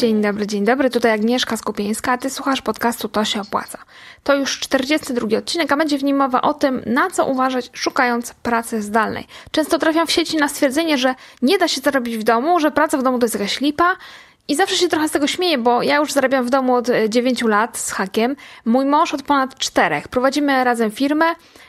Dzień dobry, dzień dobry. Tutaj Agnieszka Skupieńska, a ty słuchasz podcastu To się opłaca. To już 42 odcinek, a będzie w nim mowa o tym, na co uważać szukając pracy zdalnej. Często trafiam w sieci na stwierdzenie, że nie da się zarobić w domu, że praca w domu to jest jakaś lipa, i zawsze się trochę z tego śmieję, bo ja już zarabiam w domu od 9 e, lat z hakiem, mój mąż od ponad 4. Prowadzimy razem firmę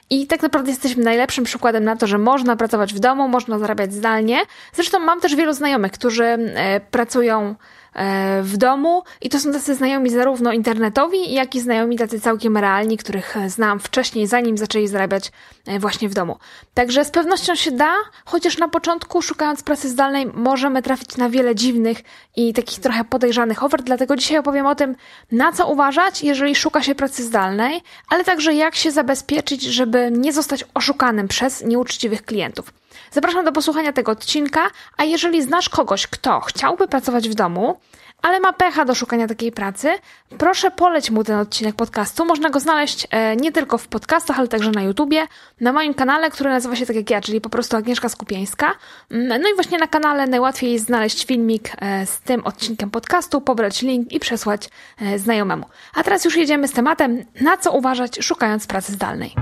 i tak naprawdę jesteśmy najlepszym przykładem na to, że można pracować w domu, można zarabiać zdalnie. Zresztą mam też wielu znajomych, którzy e, pracują E, w domu i to są tacy znajomi zarówno internetowi, jak i znajomi tacy całkiem realni, których znam wcześniej, zanim zaczęli zarabiać e, właśnie w domu. Także z pewnością się da, chociaż na początku, szukając pracy zdalnej, możemy trafić na wiele dziwnych i takich trochę podejrzanych ofert, dlatego dzisiaj opowiem o tym, na co uważać, jeżeli szuka się pracy zdalnej, ale także jak się zabezpieczyć, żeby nie zostać oszukanym przez nieuczciwych klientów. Zapraszam do posłuchania tego odcinka, a jeżeli znasz kogoś, kto chciałby pracować w domu, ale ma pecha do szukania takiej pracy, proszę poleć mu ten odcinek podcastu. Można go znaleźć e, nie tylko w podcastach, ale także na YouTubie, na moim kanale, który nazywa się tak jak ja, czyli po prostu Agnieszka Skupieńska. Mm, no i właśnie na kanale najłatwiej jest znaleźć filmik e, z tym odcinkiem podcastu, pobrać link i przesłać e, znajomemu. A teraz już jedziemy z tematem, na co uważać szukając pracy zdalnej.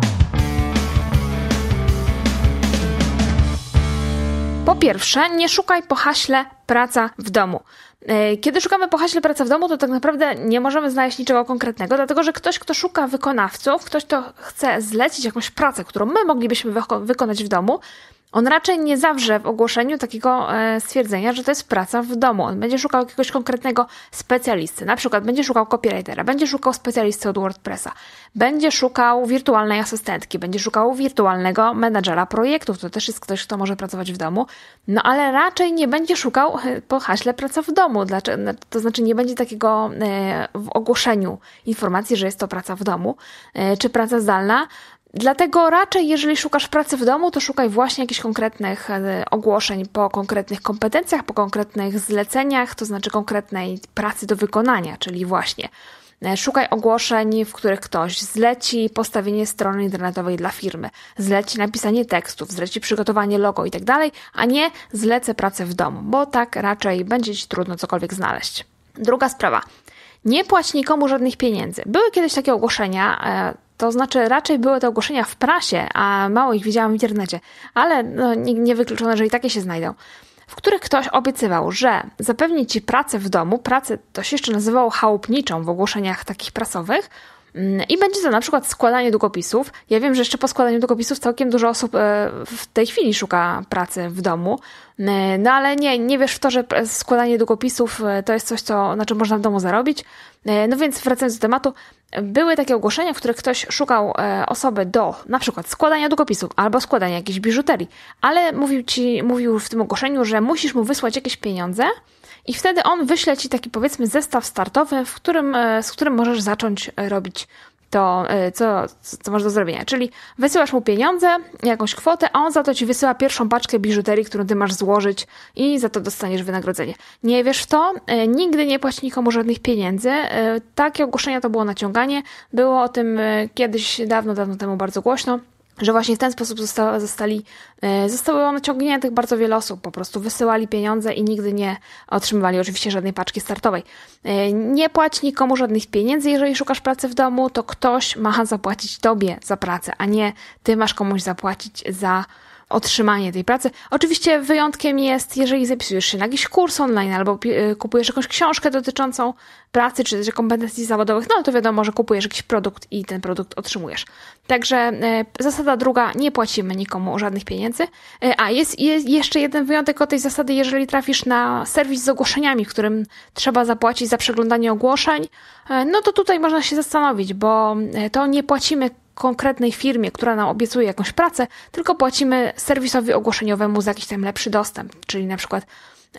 Po pierwsze, nie szukaj po haśle praca w domu. E, kiedy szukamy po haśle praca w domu, to tak naprawdę nie możemy znaleźć niczego konkretnego, dlatego że ktoś, kto szuka wykonawców, ktoś, kto chce zlecić jakąś pracę, którą my moglibyśmy wykonać w domu, on raczej nie zawrze w ogłoszeniu takiego e, stwierdzenia, że to jest praca w domu. On będzie szukał jakiegoś konkretnego specjalisty. Na przykład będzie szukał copywritera, będzie szukał specjalisty od WordPressa, będzie szukał wirtualnej asystentki, będzie szukał wirtualnego menadżera projektów. To też jest ktoś, kto może pracować w domu. No ale raczej nie będzie szukał e, po haśle praca w domu. No, to znaczy nie będzie takiego e, w ogłoszeniu informacji, że jest to praca w domu czy praca zdalna. Dlatego raczej, jeżeli szukasz pracy w domu, to szukaj właśnie jakichś konkretnych e, ogłoszeń po konkretnych kompetencjach, po konkretnych zleceniach, to znaczy konkretnej pracy do wykonania, czyli właśnie e, Szukaj ogłoszeń, w których ktoś zleci postawienie strony internetowej dla firmy, zleci napisanie tekstów, zleci przygotowanie logo itd., tak a nie zlecę pracę w domu, bo tak raczej będzie Ci trudno cokolwiek znaleźć. Druga sprawa. Nie płać nikomu żadnych pieniędzy. Były kiedyś takie ogłoszenia, e, to znaczy, raczej były to ogłoszenia w prasie, a mało ich widziałam w internecie, ale no, nie, nie wykluczone, że i takie się znajdą w których ktoś obiecywał, że zapewni ci pracę w domu, pracę to się jeszcze nazywało chałupniczą w ogłoszeniach takich prasowych, Mm, I będzie to na przykład składanie długopisów. Ja wiem, że jeszcze po składaniu długopisów całkiem dużo osób e, w tej chwili szuka pracy w domu, e, no ale nie, nie wiesz w to, że składanie długopisów e, to jest coś, co, na czym można w domu zarobić. No więc wracając do tematu, były takie ogłoszenia, w których ktoś szukał osoby do na przykład składania długopisów albo składania jakiejś biżuterii, ale mówił ci, mówił w tym ogłoszeniu, że musisz mu wysłać jakieś pieniądze, i wtedy on wyśle ci taki powiedzmy zestaw startowy, w którym, e, z którym możesz zacząć e, robić to, e, co, co masz do zrobienia. Czyli wysyłasz mu pieniądze, jakąś kwotę, a on za to ci wysyła pierwszą paczkę biżuterii, którą ty masz złożyć i za to dostaniesz wynagrodzenie. Nie wiesz w to, nigdy nie płaci nikomu żadnych pieniędzy. Takie ogłoszenia to było naciąganie. Było o tym kiedyś, dawno, dawno temu bardzo głośno że właśnie w ten sposób została, zostali, e, zostały one ciągnięte bardzo wiele osób. Po prostu wysyłali pieniądze i nigdy nie otrzymywali oczywiście żadnej paczki startowej. E, nie płać nikomu żadnych pieniędzy, jeżeli szukasz pracy w domu, to ktoś ma zapłacić tobie za pracę, a nie ty masz komuś zapłacić za pracę otrzymanie tej pracy. Oczywiście wyjątkiem jest, jeżeli zapisujesz się na jakiś kurs online albo y, kupujesz jakąś książkę dotyczącą pracy czy też kompetencji zawodowych, no to wiadomo, że kupujesz jakiś produkt i ten produkt otrzymujesz. Także y, zasada druga, nie płacimy nikomu żadnych pieniędzy. Y, a jest, jest jeszcze jeden wyjątek od tej zasady, jeżeli trafisz na serwis z ogłoszeniami, którym trzeba zapłacić za przeglądanie ogłoszeń, no to tutaj można się zastanowić, bo to nie płacimy konkretnej firmie, która nam obiecuje jakąś pracę, tylko płacimy serwisowi ogłoszeniowemu za jakiś tam lepszy dostęp, czyli na przykład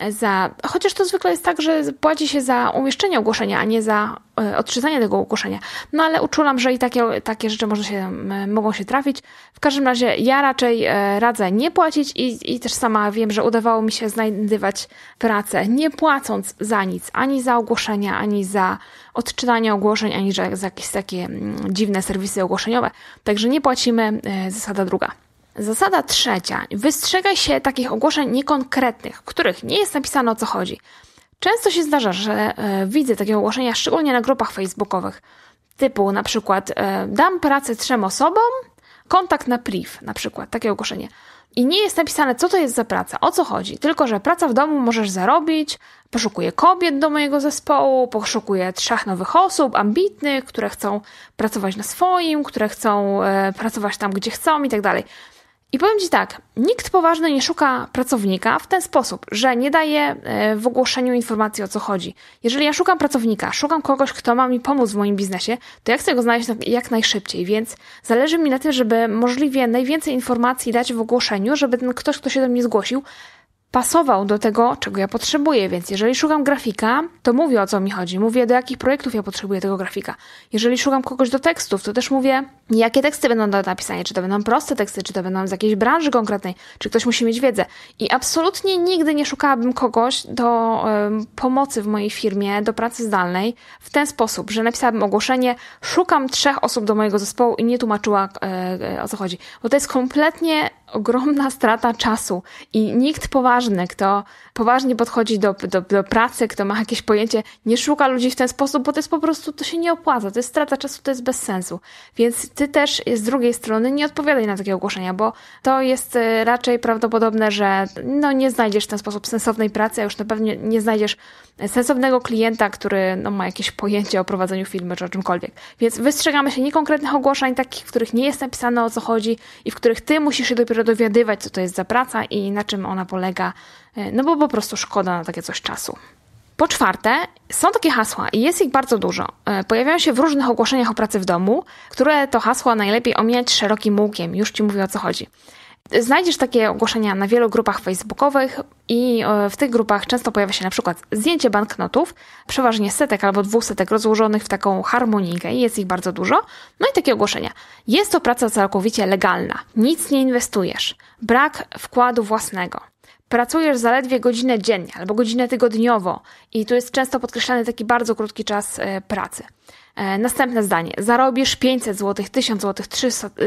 za. Chociaż to zwykle jest tak, że płaci się za umieszczenie ogłoszenia, a nie za e, odczytanie tego ogłoszenia. No ale uczulam, że i takie, takie rzeczy może się, mogą się trafić. W każdym razie ja raczej e, radzę nie płacić i, i też sama wiem, że udawało mi się znajdywać pracę nie płacąc za nic, ani za ogłoszenia, ani za odczytanie ogłoszeń, ani za, za jakieś takie dziwne serwisy ogłoszeniowe. Także nie płacimy, e, zasada druga. Zasada trzecia. Wystrzegaj się takich ogłoszeń niekonkretnych, w których nie jest napisane o co chodzi. Często się zdarza, że e, widzę takie ogłoszenia, szczególnie na grupach facebookowych, typu na przykład e, dam pracę trzem osobom, kontakt na priv, na przykład, takie ogłoszenie. I nie jest napisane, co to jest za praca, o co chodzi, tylko że praca w domu możesz zarobić, poszukuję kobiet do mojego zespołu, poszukuję trzech nowych osób, ambitnych, które chcą pracować na swoim, które chcą e, pracować tam, gdzie chcą i tak dalej. I powiem Ci tak, nikt poważny nie szuka pracownika w ten sposób, że nie daje e, w ogłoszeniu informacji o co chodzi. Jeżeli ja szukam pracownika, szukam kogoś, kto ma mi pomóc w moim biznesie, to ja chcę go znaleźć jak najszybciej, więc zależy mi na tym, żeby możliwie najwięcej informacji dać w ogłoszeniu, żeby ten ktoś, kto się do mnie zgłosił, pasował do tego, czego ja potrzebuję. Więc jeżeli szukam grafika, to mówię o co mi chodzi. Mówię, do jakich projektów ja potrzebuję tego grafika. Jeżeli szukam kogoś do tekstów, to też mówię, jakie teksty będą do napisania. Czy to będą proste teksty, czy to będą z jakiejś branży konkretnej, czy ktoś musi mieć wiedzę. I absolutnie nigdy nie szukałabym kogoś do pomocy w mojej firmie, do pracy zdalnej w ten sposób, że napisałabym ogłoszenie, szukam trzech osób do mojego zespołu i nie tłumaczyła e, e, o co chodzi. Bo to jest kompletnie ogromna strata czasu i nikt poważnie poważny, kto poważnie podchodzi do, do, do, pracy, kto ma jakieś pojęcie, nie szuka ludzi w ten sposób, bo to jest po prostu, to się nie opłaca, to jest strata czasu, to jest bez sensu. Więc ty też z drugiej strony nie odpowiadaj na takie ogłoszenia, bo to jest e, raczej prawdopodobne, że no, nie znajdziesz w ten sposób sensownej pracy, a już na pewno nie znajdziesz sensownego klienta, który no, ma jakieś pojęcie o prowadzeniu firmy czy o czymkolwiek. Więc wystrzegamy się niekonkretnych ogłoszeń, takich, w których nie jest napisane o co chodzi i w których ty musisz się dopiero dowiadywać, co to jest za praca i na czym ona polega, E, no bo po prostu szkoda na takie coś czasu. Po czwarte, są takie hasła i jest ich bardzo dużo. E, pojawiają się w różnych ogłoszeniach o pracy w domu, które to hasła najlepiej omijać szerokim łukiem. Już Ci mówię o co chodzi. Znajdziesz takie ogłoszenia na wielu grupach facebookowych i e, w tych grupach często pojawia się na przykład zdjęcie banknotów, przeważnie setek albo dwusetek rozłożonych w taką harmonijkę i jest ich bardzo dużo. No i takie ogłoszenia. Jest to praca całkowicie legalna, nic nie inwestujesz, brak wkładu własnego pracujesz zaledwie godzinę dziennie albo godzinę tygodniowo i tu jest często podkreślany taki bardzo krótki czas e, pracy. E, następne zdanie. Zarobisz 500 zł, 1000 zł,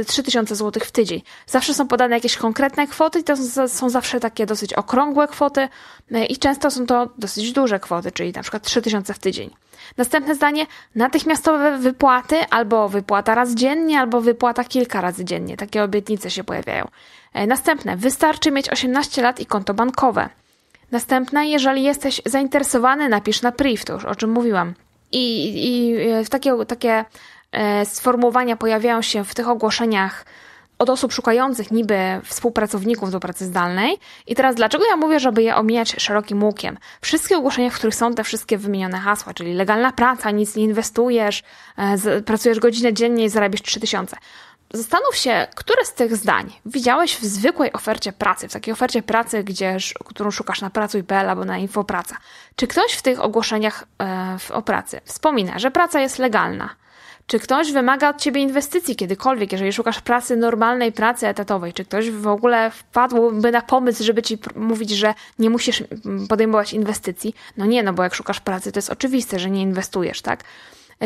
3000 zł w tydzień. Zawsze są podane jakieś konkretne kwoty i to są zawsze takie dosyć okrągłe kwoty e, i często są to dosyć duże kwoty, czyli na przykład 3000 w tydzień. Następne zdanie: natychmiastowe wypłaty albo wypłata raz dziennie, albo wypłata kilka razy dziennie. Takie obietnice się pojawiają. E, następne: wystarczy mieć 18 lat i konto bankowe. Następne: jeżeli jesteś zainteresowany, napisz na priv, to już o czym mówiłam. I, i e, takie, takie e, sformułowania pojawiają się w tych ogłoszeniach od osób szukających niby współpracowników do pracy zdalnej. I teraz dlaczego ja mówię, żeby je omijać szerokim łukiem? Wszystkie ogłoszenia, w których są te wszystkie wymienione hasła, czyli legalna praca, nic nie inwestujesz, e, pracujesz godzinę dziennie i zarabiasz 3000. Zastanów się, które z tych zdań widziałeś w zwykłej ofercie pracy, w takiej ofercie pracy, gdzie, którą szukasz na pracuj.pl albo na infopraca. Czy ktoś w tych ogłoszeniach e, o pracy wspomina, że praca jest legalna, czy ktoś wymaga od ciebie inwestycji kiedykolwiek, jeżeli szukasz pracy, normalnej pracy etatowej? Czy ktoś w ogóle wpadłby na pomysł, żeby ci mówić, że nie musisz podejmować inwestycji? No nie, no bo jak szukasz pracy, to jest oczywiste, że nie inwestujesz, tak?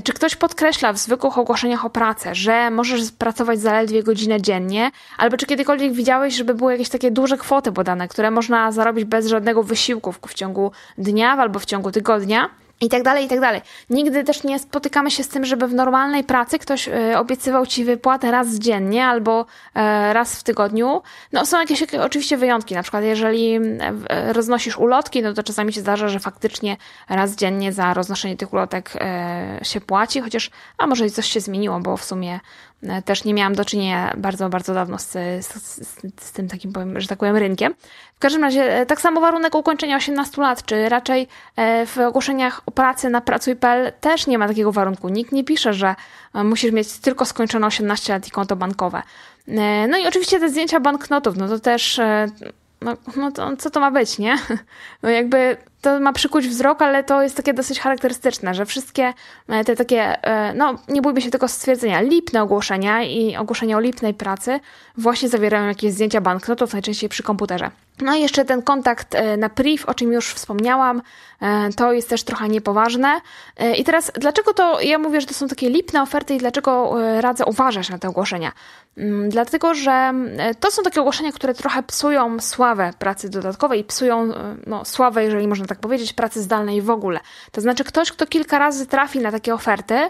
Czy ktoś podkreśla w zwykłych ogłoszeniach o pracę, że możesz pracować zaledwie godzinę dziennie, albo czy kiedykolwiek widziałeś, żeby były jakieś takie duże kwoty podane, które można zarobić bez żadnego wysiłku w ciągu dnia albo w ciągu tygodnia? i tak dalej, i tak dalej. Nigdy też nie spotykamy się z tym, żeby w normalnej pracy ktoś e, obiecywał ci wypłatę raz dziennie albo e, raz w tygodniu. No są jakieś oczywiście wyjątki, na przykład jeżeli e, roznosisz ulotki, no to czasami się zdarza, że faktycznie raz dziennie za roznoszenie tych ulotek się płaci, chociaż a może coś się zmieniło, bo w sumie E, też nie miałam do czynienia bardzo, bardzo dawno z, z, z, z tym takim, powiem, że tak powiem, rynkiem. W każdym razie, e, tak samo warunek ukończenia 18 lat, czy raczej e, w ogłoszeniach o pracy na pracuj.pl też nie ma takiego warunku. Nikt nie pisze, że musisz mieć tylko skończone 18 lat i konto bankowe. No i oczywiście te zdjęcia banknotów, no to też no, no to, co to ma być, nie? No jakby to ma przykuć wzrok, ale to jest takie dosyć charakterystyczne, że wszystkie e, te takie, e, no nie bójmy się tylko stwierdzenia, lipne ogłoszenia i ogłoszenia o lipnej pracy właśnie zawierają jakieś zdjęcia banknotów, najczęściej przy komputerze. No i jeszcze ten kontakt e, na priv, o czym już wspomniałam, e, to jest też trochę niepoważne. E, I teraz, dlaczego to, ja mówię, że to są takie lipne oferty i dlaczego radzę uważać na te ogłoszenia? Mm, dlatego, że to są takie ogłoszenia, które trochę psują sławę pracy dodatkowej, psują no, sławę, jeżeli można tak powiedzieć, pracy zdalnej w ogóle. To znaczy ktoś, kto kilka razy trafi na takie oferty,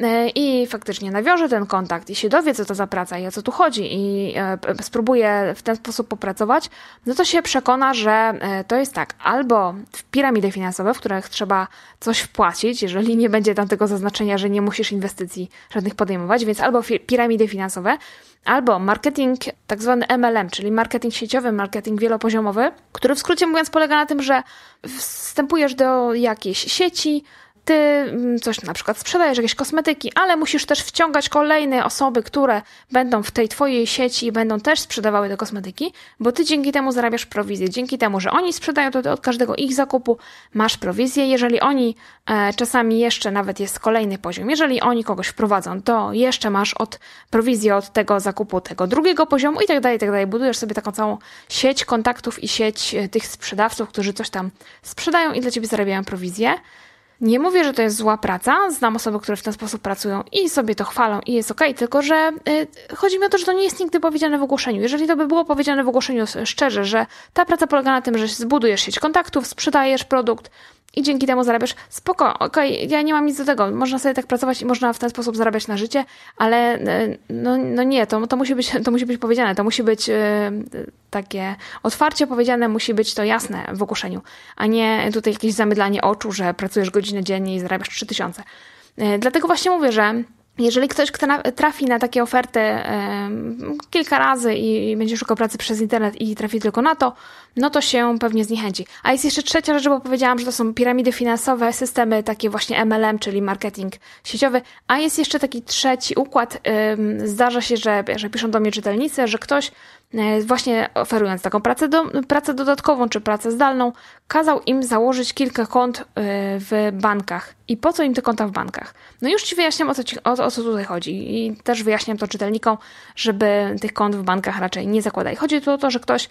E, I faktycznie nawiążę ten kontakt i się dowie, co to za praca i o co tu chodzi, i e, spróbuję w ten sposób popracować, no to się przekona, że e, to jest tak, albo w piramidy finansowe, w których trzeba coś wpłacić, jeżeli nie będzie tam tego zaznaczenia, że nie musisz inwestycji żadnych podejmować, więc albo piramidy finansowe, albo marketing tak zwany MLM, czyli marketing sieciowy, marketing wielopoziomowy, który w skrócie mówiąc polega na tym, że wstępujesz do jakiejś sieci, ty mm, coś na przykład sprzedajesz, jakieś kosmetyki, ale musisz też wciągać kolejne osoby, które będą w tej twojej sieci i będą też sprzedawały te kosmetyki, bo ty dzięki temu zarabiasz prowizję. Dzięki temu, że oni sprzedają, to ty od każdego ich zakupu masz prowizję. Jeżeli oni, e, czasami jeszcze nawet jest kolejny poziom, jeżeli oni kogoś wprowadzą, to jeszcze masz od prowizję od tego zakupu tego drugiego poziomu i tak dalej, i tak dalej. Budujesz sobie taką całą sieć kontaktów i sieć e, tych sprzedawców, którzy coś tam sprzedają i dla ciebie zarabiają prowizję. Nie mówię, że to jest zła praca, znam osoby, które w ten sposób pracują i sobie to chwalą i jest okej, okay, tylko że y, chodzi mi o to, że to nie jest nigdy powiedziane w ogłoszeniu. Jeżeli to by było powiedziane w ogłoszeniu szczerze, że ta praca polega na tym, że zbudujesz sieć kontaktów, sprzedajesz produkt, i dzięki temu zarabiasz. Spoko, okej, okay, ja nie mam nic do tego. Można sobie tak pracować i można w ten sposób zarabiać na życie, ale e, no, no nie, to, to, musi być, to musi być powiedziane, to musi być e, takie otwarcie powiedziane, musi być to jasne w ogłoszeniu, a nie tutaj jakieś zamydlanie oczu, że pracujesz godzinę dziennie i zarabiasz 3000. E, dlatego właśnie mówię, że jeżeli ktoś kto trafi na takie oferty kilka razy i będzie szukał pracy przez internet i trafi tylko na to, no to się pewnie zniechęci. A jest jeszcze trzecia rzecz, bo powiedziałam, że to są piramidy finansowe, systemy takie właśnie MLM, czyli marketing sieciowy, a jest jeszcze taki trzeci układ. zdarza się, że, że piszą do mnie czytelnicy, że ktoś E, właśnie oferując taką pracę, do, pracę dodatkową czy pracę zdalną, kazał im założyć kilka kont e, w bankach. I po co im te konta w bankach? No już Ci wyjaśniam, o co, ci, o, o co tutaj chodzi. I też wyjaśniam to czytelnikom, żeby tych kont w bankach raczej nie zakładaj. Chodzi tu o to, że ktoś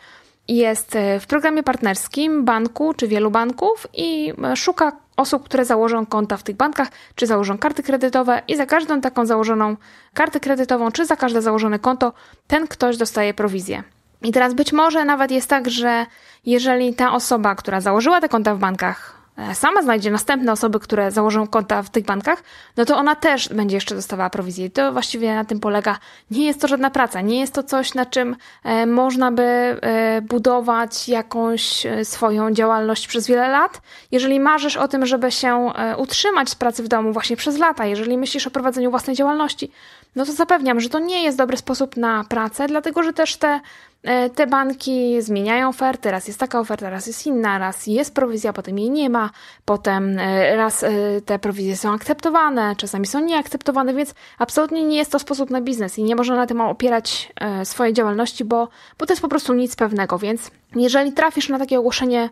jest e, w programie partnerskim banku czy wielu banków i e, szuka osób, które założą konta w tych bankach, czy założą karty kredytowe i za każdą taką założoną kartę kredytową, czy za każde założone konto, ten ktoś dostaje prowizję. I teraz być może nawet jest tak, że jeżeli ta osoba, która założyła te konta w bankach, E, sama znajdzie następne osoby, które założą konta w tych bankach, no to ona też będzie jeszcze dostawała prowizję. I to właściwie na tym polega. Nie jest to żadna praca, nie jest to coś, na czym e, można by e, budować jakąś swoją działalność przez wiele lat. Jeżeli marzysz o tym, żeby się utrzymać z pracy w domu właśnie przez lata, jeżeli myślisz o prowadzeniu własnej działalności, no to zapewniam, że to nie jest dobry sposób na pracę, dlatego że też te, e, te banki zmieniają oferty, raz jest taka oferta, raz jest inna, raz jest prowizja, potem jej nie ma, potem e, raz e, te prowizje są akceptowane, czasami są nieakceptowane, więc absolutnie nie jest to sposób na biznes i nie można na tym opierać swojej działalności, bo, bo to jest po prostu nic pewnego, więc jeżeli trafisz na takie ogłoszenie,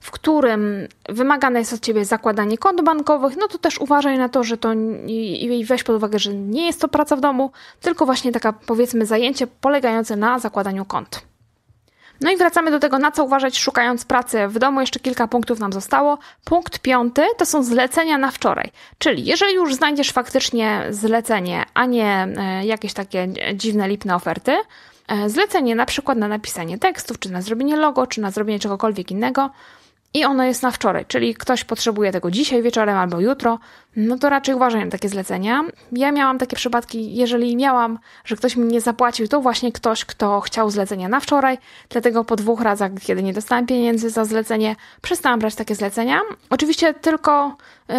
w którym wymagane jest od ciebie zakładanie kont bankowych, no to też uważaj na to, że to i weź pod uwagę, że nie jest to praca w domu, tylko właśnie taka powiedzmy zajęcie polegające na zakładaniu kont. No i wracamy do tego, na co uważać szukając pracy w domu. Jeszcze kilka punktów nam zostało. Punkt piąty to są zlecenia na wczoraj. Czyli jeżeli już znajdziesz faktycznie zlecenie, a nie e, jakieś takie dziwne, lipne oferty, e, zlecenie na przykład na napisanie tekstów, czy na zrobienie logo, czy na zrobienie czegokolwiek innego, i ono jest na wczoraj, czyli ktoś potrzebuje tego dzisiaj wieczorem albo jutro, no to raczej uważam takie zlecenia. Ja miałam takie przypadki, jeżeli miałam, że ktoś mi nie zapłacił, to właśnie ktoś, kto chciał zlecenia na wczoraj, dlatego po dwóch razach, kiedy nie dostałam pieniędzy za zlecenie, przestałam brać takie zlecenia. Oczywiście tylko yy,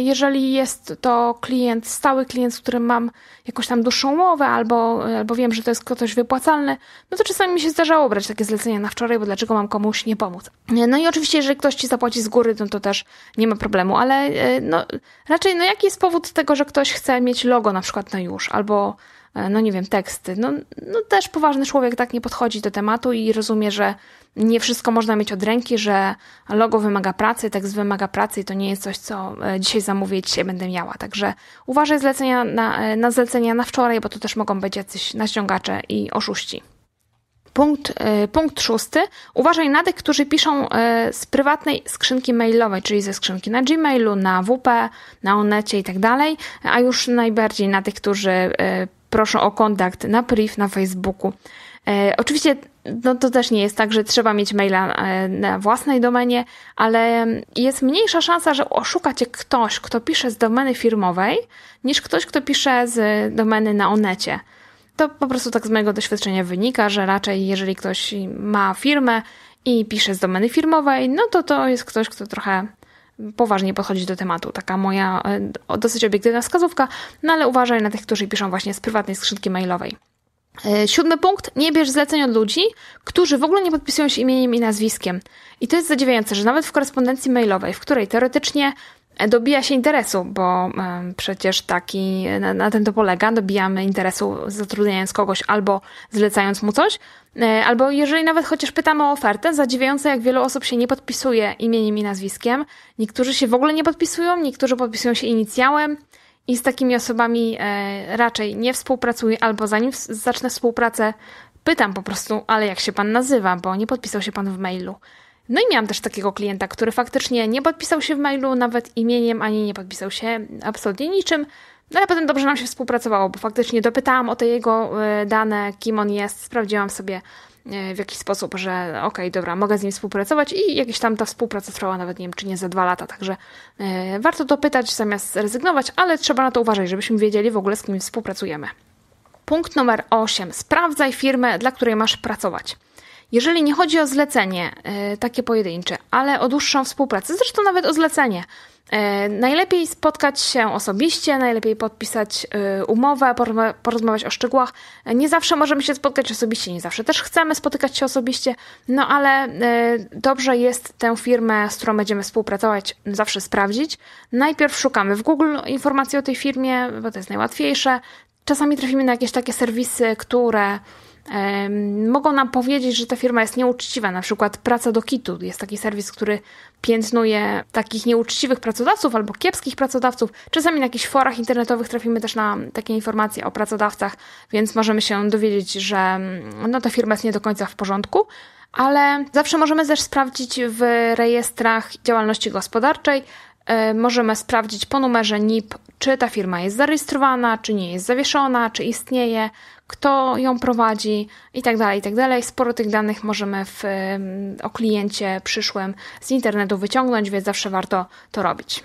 jeżeli jest to klient, stały klient, z którym mam jakąś tam dłuższą umowę albo, e, albo wiem, że to jest ktoś wypłacalny, no to czasami mi się zdarzało brać takie zlecenia na wczoraj, bo dlaczego mam komuś nie pomóc. No i oczywiście, jeżeli jeżeli ktoś ci zapłaci z góry, no to też nie ma problemu, ale e, no, raczej no jaki jest powód tego, że ktoś chce mieć logo na przykład na już, albo e, no nie wiem, teksty. No, no też poważny człowiek tak nie podchodzi do tematu i rozumie, że nie wszystko można mieć od ręki, że logo wymaga pracy, tekst wymaga pracy i to nie jest coś, co e, dzisiaj zamówię i dzisiaj będę miała. Także uważaj zlecenia na, na zlecenia na wczoraj, bo to też mogą być jacyś naściągacze i oszuści. Punkt, e, punkt szósty. Uważaj na tych, którzy piszą e, z prywatnej skrzynki mailowej, czyli ze skrzynki na Gmailu, na WP, na Onecie i tak dalej, a już najbardziej na tych, którzy e, proszą o kontakt na priv, na Facebooku. Oczywiście no to też nie jest tak, że trzeba mieć maila na własnej domenie, ale jest mniejsza szansa, że oszuka cię ktoś, kto pisze z domeny firmowej, niż ktoś, kto pisze z domeny na Onecie. To po prostu tak z mojego doświadczenia wynika, że raczej jeżeli ktoś ma firmę i pisze z domeny firmowej, no to to jest ktoś, kto trochę poważnie podchodzi do tematu. Taka moja e, dosyć obiektywna wskazówka, no ale uważaj na tych, którzy piszą właśnie z prywatnej skrzynki mailowej. E, siódmy punkt, nie bierz zleceń od ludzi, którzy w ogóle nie podpisują się imieniem i nazwiskiem. I to jest zadziwiające, że nawet w korespondencji mailowej, w której teoretycznie E, dobija się interesu, bo e, przecież taki, na, na tym to polega, dobijamy interesu zatrudniając kogoś albo zlecając mu coś, e, albo jeżeli nawet chociaż pytamy o ofertę, zadziwiające jak wielu osób się nie podpisuje imieniem i nazwiskiem, niektórzy się w ogóle nie podpisują, niektórzy podpisują się inicjałem, i z takimi osobami raczej nie współpracuję, albo zanim zacznę współpracę, pytam po prostu, ale jak się pan nazywa, bo nie podpisał się pan w mailu. No i miałam też takiego klienta, który faktycznie nie podpisał się w mailu nawet imieniem, ani nie podpisał się absolutnie niczym, no ale potem dobrze nam się współpracowało, bo faktycznie dopytałam o te jego e, dane, kim on jest, sprawdziłam sobie e, w jakiś sposób, że okej, okay, dobra, mogę z nim współpracować i jakieś tam ta współpraca trwała nawet, nie wiem, czy nie za dwa lata, także e, warto to pytać, zamiast rezygnować, ale trzeba na to uważać, żebyśmy wiedzieli w ogóle z kim współpracujemy. Punkt numer 8. Sprawdzaj firmę, dla której masz pracować. Jeżeli nie chodzi o zlecenie e, takie pojedyncze, ale o dłuższą współpracę, zresztą nawet o zlecenie, e, najlepiej spotkać się osobiście, najlepiej podpisać e, umowę, porozmawiać o szczegółach. Nie zawsze możemy się spotkać osobiście, nie zawsze też chcemy spotykać się osobiście, no ale dobrze jest tę firmę, z którą będziemy współpracować, zawsze sprawdzić. Najpierw szukamy w Google informacji o tej firmie, bo to jest najłatwiejsze. Czasami trafimy na jakieś takie serwisy, które mogą nam powiedzieć, że ta firma jest nieuczciwa. Na przykład praca do kitu jest taki serwis, który piętnuje takich nieuczciwych pracodawców albo kiepskich pracodawców. Czasami na jakichś forach internetowych trafimy też na takie informacje o pracodawcach, więc możemy się dowiedzieć, że mm, no, ta firma jest nie do końca w porządku. Ale zawsze możemy też sprawdzić w rejestrach działalności gospodarczej, e, możemy sprawdzić po numerze NIP, czy ta firma jest zarejestrowana, czy nie jest zawieszona, czy istnieje, kto ją prowadzi i tak dalej, i tak dalej. Sporo tych danych możemy w, o kliencie przyszłym z internetu wyciągnąć, więc zawsze warto to robić.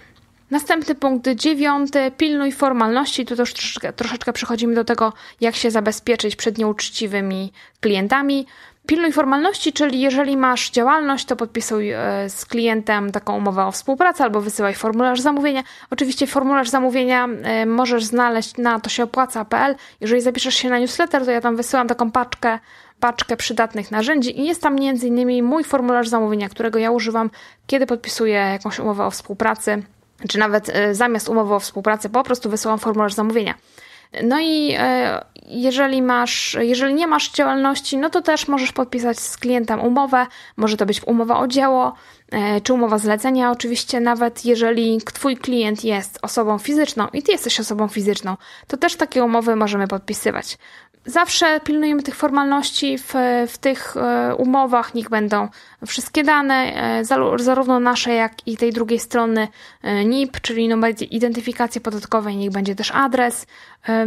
Następny punkt dziewiąty, pilnuj formalności. Tu też troszeczkę, troszeczkę przechodzimy do tego, jak się zabezpieczyć przed nieuczciwymi klientami. Pilnuj formalności, czyli jeżeli masz działalność, to podpisuj e, z klientem taką umowę o współpracę albo wysyłaj formularz zamówienia. Oczywiście formularz zamówienia e, możesz znaleźć na to się opłaca.pl. Jeżeli zapiszesz się na newsletter, to ja tam wysyłam taką paczkę paczkę przydatnych narzędzi i jest tam m.in. mój formularz zamówienia, którego ja używam, kiedy podpisuję jakąś umowę o współpracy, czy nawet e, zamiast umowy o współpracy po prostu wysyłam formularz zamówienia. No i jeżeli masz, jeżeli nie masz działalności, no to też możesz podpisać z klientem umowę, może to być umowa o dzieło, e, czy umowa zlecenia oczywiście, nawet jeżeli twój klient jest osobą fizyczną i ty jesteś osobą fizyczną, to też takie umowy możemy podpisywać. Zawsze pilnujemy tych formalności w, w tych e, umowach, niech będą wszystkie dane, e, zarówno nasze, jak i tej drugiej strony NIP, czyli numer identyfikacji podatkowej, niech będzie też adres,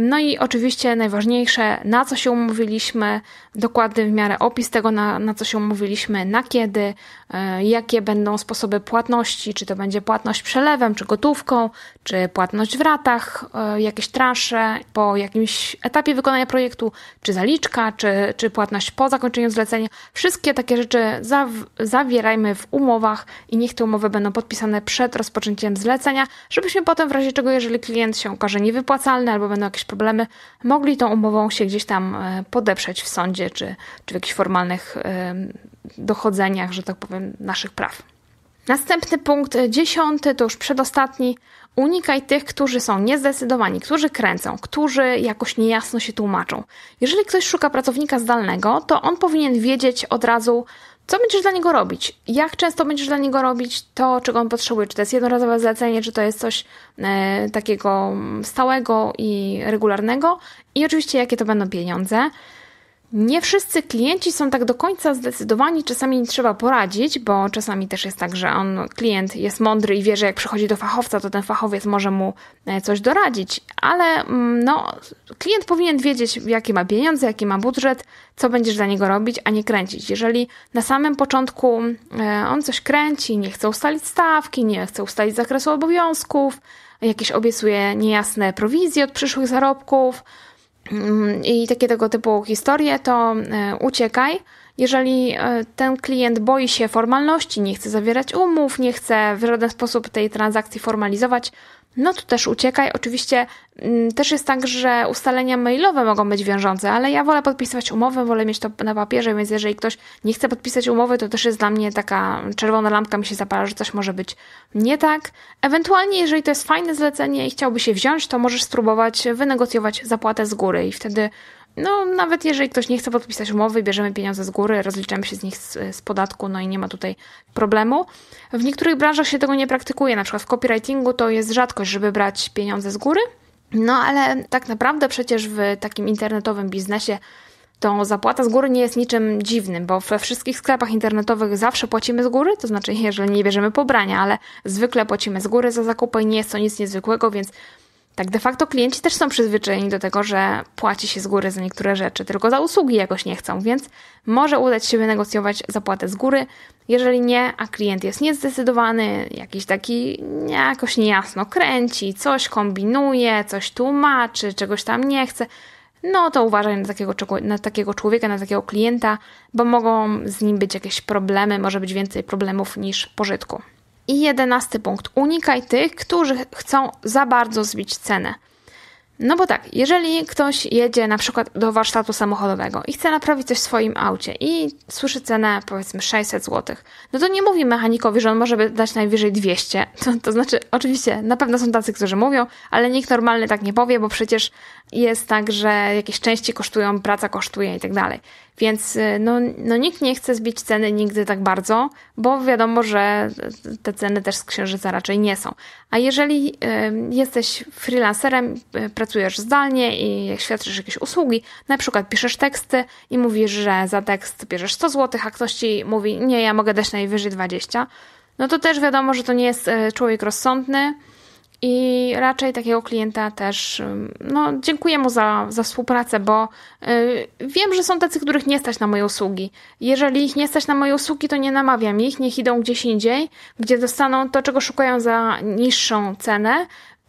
no i oczywiście najważniejsze, na co się umówiliśmy, dokładny w miarę opis tego, na, na co się umówiliśmy, na kiedy, e, jakie będą sposoby płatności, czy to będzie płatność przelewem, czy gotówką, czy płatność w ratach, e, jakieś transze po jakimś etapie wykonania projektu, czy zaliczka, czy, czy płatność po zakończeniu zlecenia. Wszystkie takie rzeczy zaw, zawierajmy w umowach i niech te umowy będą podpisane przed rozpoczęciem zlecenia, żebyśmy potem w razie czego, jeżeli klient się okaże niewypłacalny albo będą jakieś problemy, mogli tą umową się gdzieś tam e, podeprzeć w sądzie czy, czy w jakichś formalnych e, dochodzeniach, że tak powiem, naszych praw. Następny punkt, e, dziesiąty, to już przedostatni. Unikaj tych, którzy są niezdecydowani, którzy kręcą, którzy jakoś niejasno się tłumaczą. Jeżeli ktoś szuka pracownika zdalnego, to on powinien wiedzieć od razu, co będziesz dla niego robić? Jak często będziesz dla niego robić to, czego on potrzebuje? Czy to jest jednorazowe zlecenie, czy to jest coś e, takiego stałego i regularnego? I oczywiście, jakie to będą pieniądze. Nie wszyscy klienci są tak do końca zdecydowani, czasami trzeba poradzić, bo czasami też jest tak, że on, klient jest mądry i wie, że jak przychodzi do fachowca, to ten fachowiec może mu e, coś doradzić, ale mm, no, klient powinien wiedzieć, jakie ma pieniądze, jaki ma budżet, co będziesz dla niego robić, a nie kręcić. Jeżeli na samym początku e, on coś kręci, nie chce ustalić stawki, nie chce ustalić zakresu obowiązków, jakieś obiecuje niejasne prowizje od przyszłych zarobków, Mm, i takie tego typu historie, to e, uciekaj jeżeli e, ten klient boi się formalności, nie chce zawierać umów, nie chce w żaden sposób tej transakcji formalizować, no to też uciekaj. Oczywiście mm, też jest tak, że ustalenia mailowe mogą być wiążące, ale ja wolę podpisywać umowę, wolę mieć to na papierze, więc jeżeli ktoś nie chce podpisać umowy, to też jest dla mnie taka czerwona lampka mi się zapala, że coś może być nie tak. Ewentualnie, jeżeli to jest fajne zlecenie i chciałby się wziąć, to możesz spróbować wynegocjować zapłatę z góry i wtedy no, nawet jeżeli ktoś nie chce podpisać umowy, bierzemy pieniądze z góry, rozliczamy się z nich z, z, podatku, no i nie ma tutaj problemu. W niektórych branżach się tego nie praktykuje, na przykład w copywritingu to jest rzadkość, żeby brać pieniądze z góry. No, ale tak naprawdę przecież w takim internetowym biznesie to zapłata z góry nie jest niczym dziwnym, bo we wszystkich sklepach internetowych zawsze płacimy z góry, to znaczy, jeżeli nie bierzemy pobrania, ale zwykle płacimy z góry za zakupy i nie jest to nic niezwykłego, więc tak de facto klienci też są przyzwyczajeni do tego, że płaci się z góry za niektóre rzeczy, tylko za usługi jakoś nie chcą, więc może udać się wynegocjować zapłatę z góry. Jeżeli nie, a klient jest niezdecydowany, jakiś taki jakoś niejasno kręci, coś kombinuje, coś tłumaczy, czegoś tam nie chce, no to uważaj na takiego, na takiego człowieka, na takiego klienta, bo mogą z nim być jakieś problemy, może być więcej problemów niż pożytku. I jedenasty punkt. Unikaj tych, którzy chcą za bardzo zbić cenę. No bo tak, jeżeli ktoś jedzie na przykład do warsztatu samochodowego i chce naprawić coś w swoim aucie i słyszy cenę powiedzmy 600 zł, no to nie mówi mechanikowi, że on może dać najwyżej 200. To, to znaczy, oczywiście, na pewno są tacy, którzy mówią, ale nikt normalny tak nie powie, bo przecież jest tak, że jakieś części kosztują, praca kosztuje i tak dalej. Więc y, no, no nikt nie chce zbić ceny nigdy tak bardzo, bo wiadomo, że te ceny też z księżyca raczej nie są. A jeżeli y, jesteś freelancerem, y, pracujesz zdalnie i świadczysz jakieś usługi, na przykład piszesz teksty i mówisz, że za tekst bierzesz 100 zł, a ktoś ci mówi, nie, ja mogę dać najwyżej 20, no to też wiadomo, że to nie jest człowiek rozsądny, i raczej takiego klienta też no, dziękuję mu za, za współpracę, bo y, wiem, że są tacy, których nie stać na moje usługi. Jeżeli ich nie stać na moje usługi, to nie namawiam ich, niech idą gdzieś indziej, gdzie dostaną to, czego szukają za niższą cenę,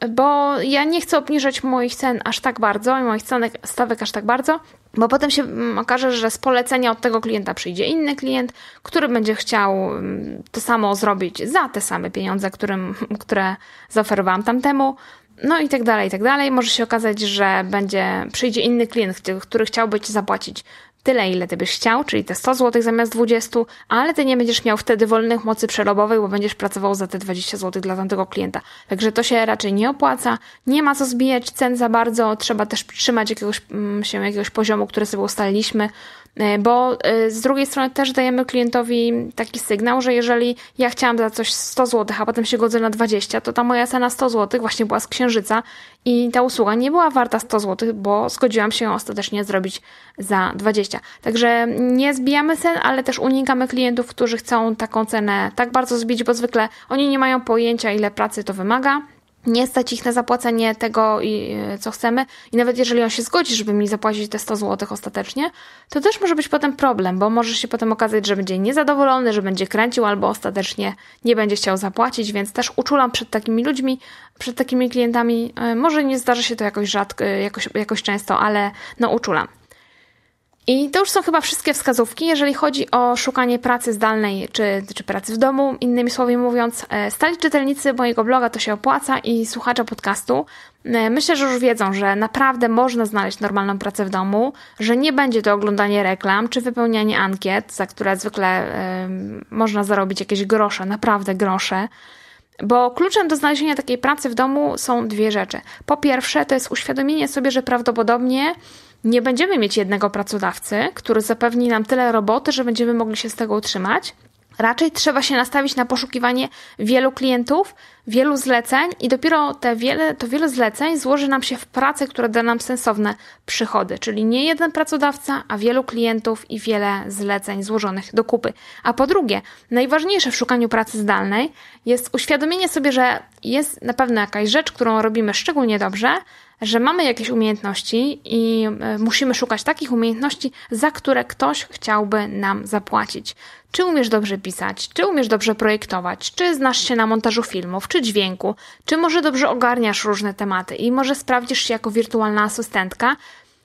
bo ja nie chcę obniżać moich cen aż tak bardzo i moich cenek, stawek aż tak bardzo, bo potem się mm, okaże, że z polecenia od tego klienta przyjdzie inny klient, który będzie chciał mm, to samo zrobić za te same pieniądze, którym, które zaoferowałam tamtemu. No i tak dalej, i tak dalej. Może się okazać, że będzie, przyjdzie inny klient, który chciałby Ci zapłacić tyle, ile ty byś chciał, czyli te 100 zł zamiast 20, ale ty nie będziesz miał wtedy wolnych mocy przerobowej, bo będziesz pracował za te 20 zł dla tamtego klienta. Także to się raczej nie opłaca, nie ma co zbijać cen za bardzo, trzeba też trzymać jakiegoś, mm, się jakiegoś poziomu, który sobie ustaliliśmy, E, bo e, z drugiej strony też dajemy klientowi taki sygnał, że jeżeli ja chciałam za coś 100 zł, a potem się godzę na 20, to ta moja cena 100 zł właśnie była z księżyca i ta usługa nie była warta 100 zł, bo zgodziłam się ją ostatecznie zrobić za 20. Także nie zbijamy cen, ale też unikamy klientów, którzy chcą taką cenę tak bardzo zbić, bo zwykle oni nie mają pojęcia, ile pracy to wymaga nie stać ich na zapłacenie tego, co chcemy, i nawet jeżeli on się zgodzi, żeby mi zapłacić te 100 zł ostatecznie, to też może być potem problem, bo może się potem okazać, że będzie niezadowolony, że będzie kręcił albo ostatecznie nie będzie chciał zapłacić, więc też uczulam przed takimi ludźmi, przed takimi klientami. E, może nie zdarza się to jakoś rzadko, e, jakoś, jakoś często, ale no uczulam. I to już są chyba wszystkie wskazówki, jeżeli chodzi o szukanie pracy zdalnej czy, czy pracy w domu. Innymi słowy mówiąc, e, stali czytelnicy mojego bloga to się opłaca i słuchacze podcastu e, myślę, że już wiedzą, że naprawdę można znaleźć normalną pracę w domu, że nie będzie to oglądanie reklam czy wypełnianie ankiet, za które zwykle y, można zarobić jakieś grosze, naprawdę grosze. Bo kluczem do znalezienia takiej pracy w domu są dwie rzeczy. Po pierwsze, to jest uświadomienie sobie, że prawdopodobnie nie będziemy mieć jednego pracodawcy, który zapewni nam tyle roboty, że będziemy mogli się z tego utrzymać. Raczej trzeba się nastawić na poszukiwanie wielu klientów, wielu zleceń i dopiero te wiele, to wiele zleceń złoży nam się w pracę, która da nam sensowne przychody. Czyli nie jeden pracodawca, a wielu klientów i wiele zleceń złożonych do kupy. A po drugie, najważniejsze w szukaniu pracy zdalnej jest uświadomienie sobie, że jest na pewno jakaś rzecz, którą robimy szczególnie dobrze, że mamy jakieś umiejętności i e, musimy szukać takich umiejętności, za które ktoś chciałby nam zapłacić. Czy umiesz dobrze pisać, czy umiesz dobrze projektować, czy znasz się na montażu filmów, czy dźwięku, czy może dobrze ogarniasz różne tematy i może sprawdzisz się jako wirtualna asystentka.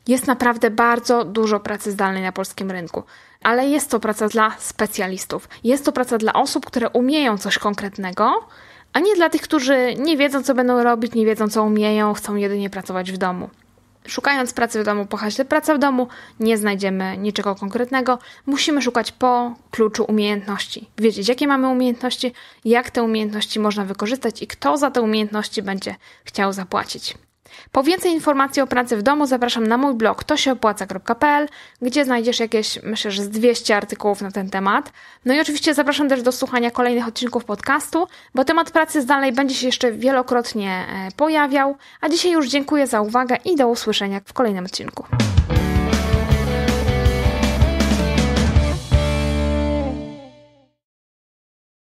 Jest naprawdę bardzo dużo pracy zdalnej na polskim rynku ale jest to praca dla specjalistów. Jest to praca dla osób, które umieją coś konkretnego a nie dla tych, którzy nie wiedzą, co będą robić, nie wiedzą, co umieją, chcą jedynie pracować w domu. Szukając pracy w domu po haśle praca w domu, nie znajdziemy niczego konkretnego. Musimy szukać po kluczu umiejętności. Wiedzieć, jakie mamy umiejętności, jak te umiejętności można wykorzystać i kto za te umiejętności będzie chciał zapłacić. Po więcej informacji o pracy w domu zapraszam na mój blog tosieopłaca.pl, gdzie znajdziesz jakieś, myślę, że z 200 artykułów na ten temat. No i oczywiście zapraszam też do słuchania kolejnych odcinków podcastu, bo temat pracy zdalnej będzie się jeszcze wielokrotnie e, pojawiał. A dzisiaj już dziękuję za uwagę i do usłyszenia w kolejnym odcinku.